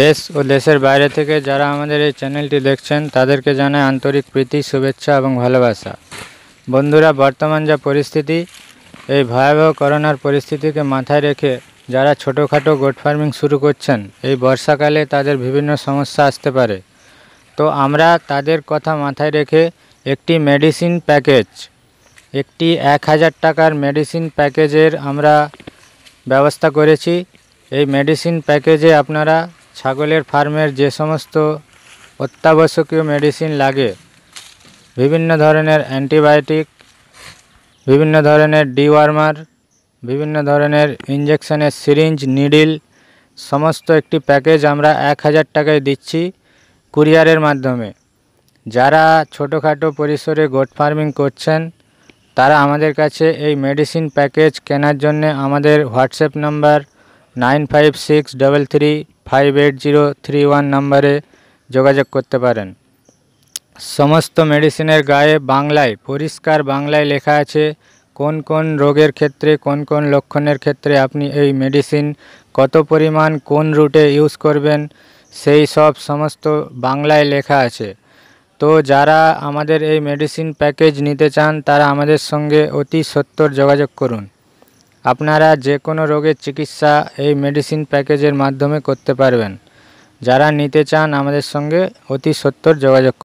দেশ ও দেশের বাইরে থেকে যারা আমাদের এই চ্যানেলটি দেখছেন তাদেরকে জানায় আন্তরিক প্রীতি শুভেচ্ছা এবং ভালোবাসা বন্ধুরা বর্তমান যা পরিস্থিতি এই ভয়াবহ করোনার পরিস্থিতিকে মাথায় রেখে যারা ছোটোখাটো গোট ফার্মিং শুরু করছেন এই বর্ষাকালে তাদের বিভিন্ন সমস্যা আসতে পারে তো আমরা তাদের কথা মাথায় রেখে একটি মেডিসিন প্যাকেজ একটি এক হাজার টাকার মেডিসিন প্যাকেজের আমরা ব্যবস্থা করেছি এই মেডিসিন প্যাকেজে আপনারা ছাগলের ফার্মের যে সমস্ত অত্যাবশ্যকীয় মেডিসিন লাগে বিভিন্ন ধরনের অ্যান্টিবায়োটিক বিভিন্ন ধরনের ডিওয়ার্মার বিভিন্ন ধরনের ইঞ্জেকশনের সিরিঞ্জ নিডিল সমস্ত একটি প্যাকেজ আমরা এক হাজার টাকায় দিচ্ছি কুরিয়ারের মাধ্যমে যারা ছোটোখাটো পরিসরে গোট ফার্মিং করছেন তারা আমাদের কাছে এই মেডিসিন প্যাকেজ কেনার জন্যে আমাদের WhatsApp number nine five six double three five eight zero three one নম্বরে যোগাযোগ করতে পারেন সমস্ত মেডিসিনের গায়ে বাংলায় পরিষ্কার বাংলায় লেখা আছে কোন কোন রোগের ক্ষেত্রে কোন কোন লক্ষণের ক্ষেত্রে আপনি এই মেডিসিন কত পরিমাণ কোন রুটে ইউজ করবেন সেই সব সমস্ত বাংলায় লেখা আছে তো যারা আমাদের এই মেডিসিন প্যাকেজ নিতে চান তারা আমাদের সঙ্গে অতি সত্তর যোগাযোগ করুন আপনারা যে কোনো রোগের চিকিৎসা এই মেডিসিন প্যাকেজের মাধ্যমে করতে পারবেন যারা নিতে চান আমাদের সঙ্গে অতি সত্বর যোগাযোগ